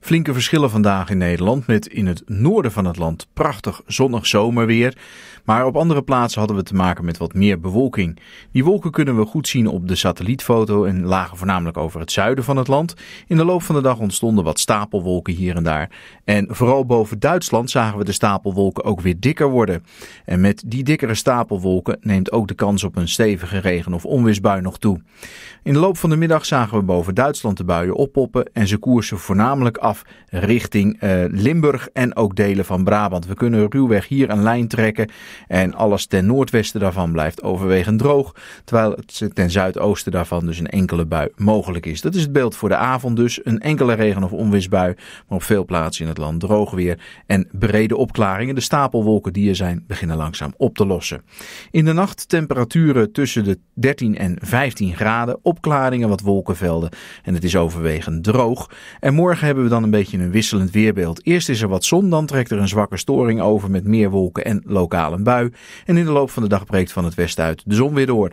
Flinke verschillen vandaag in Nederland met in het noorden van het land prachtig zonnig zomerweer. Maar op andere plaatsen hadden we te maken met wat meer bewolking. Die wolken kunnen we goed zien op de satellietfoto en lagen voornamelijk over het zuiden van het land. In de loop van de dag ontstonden wat stapelwolken hier en daar. En vooral boven Duitsland zagen we de stapelwolken ook weer dikker worden. En met die dikkere stapelwolken neemt ook de kans op een stevige regen- of onweersbui nog toe. In de loop van de middag zagen we boven Duitsland de buien oppoppen en ze koersen voornamelijk af richting eh, Limburg en ook delen van Brabant. We kunnen ruwweg hier een lijn trekken en alles ten noordwesten daarvan blijft overwegend droog. Terwijl het ten zuidoosten daarvan dus een enkele bui mogelijk is. Dat is het beeld voor de avond dus. Een enkele regen- of onweersbui, maar op veel plaatsen in het land droog weer en brede opklaringen. De stapelwolken die er zijn beginnen langzaam op te lossen. In de nacht temperaturen tussen de 13 en 15 graden, opklaringen, wat wolkenvelden en het is overwegend droog. En morgen hebben hebben we dan een beetje een wisselend weerbeeld. Eerst is er wat zon, dan trekt er een zwakke storing over met meer wolken en lokaal een bui. En in de loop van de dag breekt van het westen uit de zon weer door.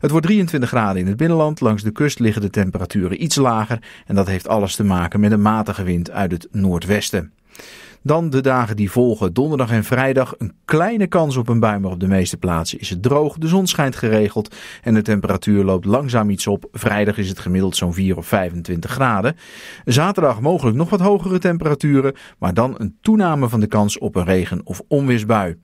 Het wordt 23 graden in het binnenland. Langs de kust liggen de temperaturen iets lager. En dat heeft alles te maken met een matige wind uit het noordwesten. Dan de dagen die volgen, donderdag en vrijdag, een kleine kans op een bui, maar op de meeste plaatsen is het droog. De zon schijnt geregeld en de temperatuur loopt langzaam iets op. Vrijdag is het gemiddeld zo'n 4 of 25 graden. Zaterdag mogelijk nog wat hogere temperaturen, maar dan een toename van de kans op een regen- of onweersbui.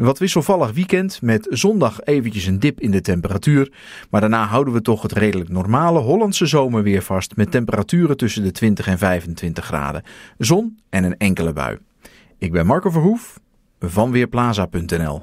Een wat wisselvallig weekend met zondag eventjes een dip in de temperatuur. Maar daarna houden we toch het redelijk normale Hollandse zomerweer vast met temperaturen tussen de 20 en 25 graden. Zon en een enkele bui. Ik ben Marco Verhoef van Weerplaza.nl